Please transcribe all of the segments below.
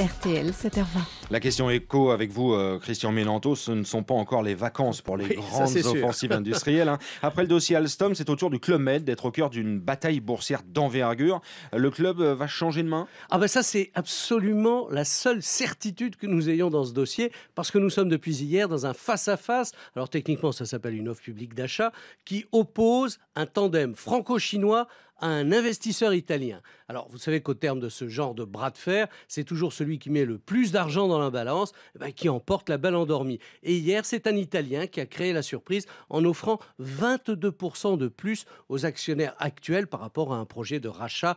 RTL 7h20. La question écho avec vous, euh, Christian Ménanto, ce ne sont pas encore les vacances pour les grandes offensives industrielles. Hein. Après le dossier Alstom, c'est au tour du Club Med d'être au cœur d'une bataille boursière d'envergure. Le club euh, va changer de main Ah ben ça, c'est absolument la seule certitude que nous ayons dans ce dossier, parce que nous sommes depuis hier dans un face-à-face, alors techniquement ça s'appelle une offre publique d'achat, qui oppose un tandem franco-chinois à un investisseur italien. Alors vous savez qu'au terme de ce genre de bras de fer, c'est toujours celui qui met le plus d'argent dans balance, bah, qui emporte la balle endormie. Et hier, c'est un Italien qui a créé la surprise en offrant 22% de plus aux actionnaires actuels par rapport à un projet de rachat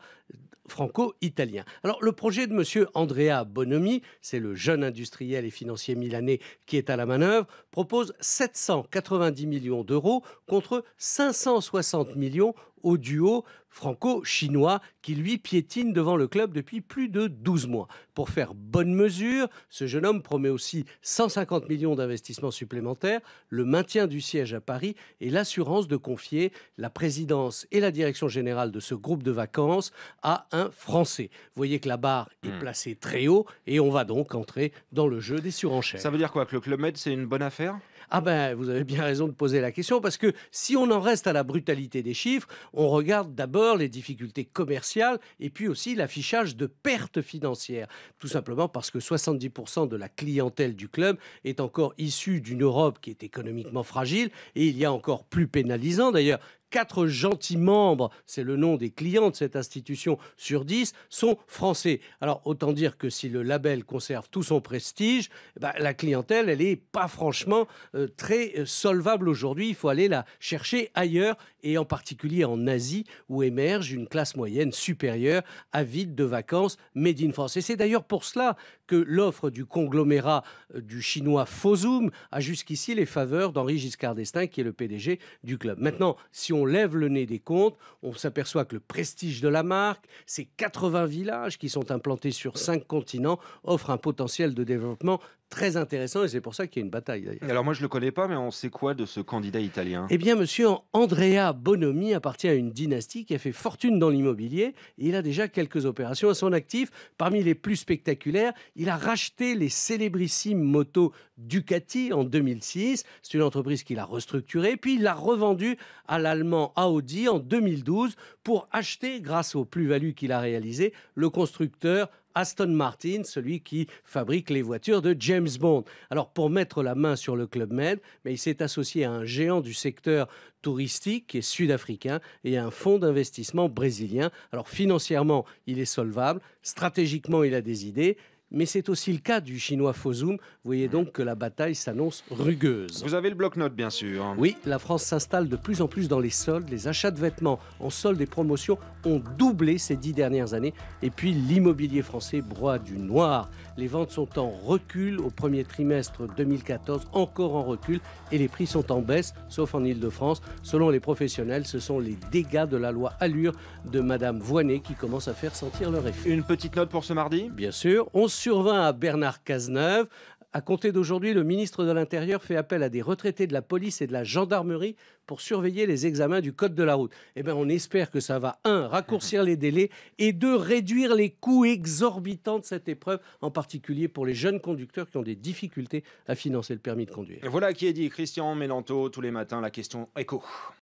franco-italien. Alors le projet de monsieur Andrea Bonomi, c'est le jeune industriel et financier milanais qui est à la manœuvre, propose 790 millions d'euros contre 560 millions au duo franco-chinois qui lui piétine devant le club depuis plus de 12 mois. Pour faire bonne mesure, ce jeune homme promet aussi 150 millions d'investissements supplémentaires, le maintien du siège à Paris et l'assurance de confier la présidence et la direction générale de ce groupe de vacances à un Français. Vous voyez que la barre est hmm. placée très haut et on va donc entrer dans le jeu des surenchères. Ça veut dire quoi Que le Club Med, c'est une bonne affaire ah ben, vous avez bien raison de poser la question, parce que si on en reste à la brutalité des chiffres, on regarde d'abord les difficultés commerciales et puis aussi l'affichage de pertes financières. Tout simplement parce que 70% de la clientèle du club est encore issue d'une Europe qui est économiquement fragile et il y a encore plus pénalisant d'ailleurs quatre gentils membres, c'est le nom des clients de cette institution sur 10, sont français. Alors autant dire que si le label conserve tout son prestige, eh ben, la clientèle, elle n'est pas franchement euh, très euh, solvable aujourd'hui. Il faut aller la chercher ailleurs et en particulier en Asie où émerge une classe moyenne supérieure avide de vacances made in France. Et c'est d'ailleurs pour cela que l'offre du conglomérat euh, du chinois Fozum a jusqu'ici les faveurs d'Henri Giscard d'Estaing qui est le PDG du club. Maintenant, si on on lève le nez des comptes, on s'aperçoit que le prestige de la marque, ces 80 villages qui sont implantés sur 5 continents, offrent un potentiel de développement très intéressant et c'est pour ça qu'il y a une bataille d'ailleurs. Alors moi je le connais pas, mais on sait quoi de ce candidat italien Eh bien monsieur Andrea Bonomi appartient à une dynastie qui a fait fortune dans l'immobilier. Il a déjà quelques opérations à son actif. Parmi les plus spectaculaires, il a racheté les célébrissimes motos Ducati en 2006. C'est une entreprise qu'il a restructurée, puis il l'a revendue à l'allemand Audi en 2012 pour acheter, grâce aux plus-values qu'il a réalisées, le constructeur Aston Martin, celui qui fabrique les voitures de James Bond. Alors pour mettre la main sur le Club Med, mais il s'est associé à un géant du secteur touristique qui est sud-africain et à un fonds d'investissement brésilien. Alors financièrement, il est solvable, stratégiquement, il a des idées, mais c'est aussi le cas du chinois Fozoum. Vous voyez donc que la bataille s'annonce rugueuse. Vous avez le bloc note bien sûr. Oui, la France s'installe de plus en plus dans les soldes. Les achats de vêtements en soldes et promotions ont doublé ces dix dernières années. Et puis l'immobilier français broie du noir. Les ventes sont en recul au premier trimestre 2014, encore en recul, et les prix sont en baisse, sauf en Ile-de-France. Selon les professionnels, ce sont les dégâts de la loi Allure de Madame Voinet qui commencent à faire sentir leur effet. Une petite note pour ce mardi Bien sûr. On survint à Bernard Cazeneuve. À compter d'aujourd'hui, le ministre de l'Intérieur fait appel à des retraités de la police et de la gendarmerie pour surveiller les examens du code de la route. Eh bien, on espère que ça va, un, raccourcir les délais et deux, réduire les coûts exorbitants de cette épreuve, en particulier pour les jeunes conducteurs qui ont des difficultés à financer le permis de conduire. Et voilà qui est dit Christian Mélanto tous les matins, la question écho.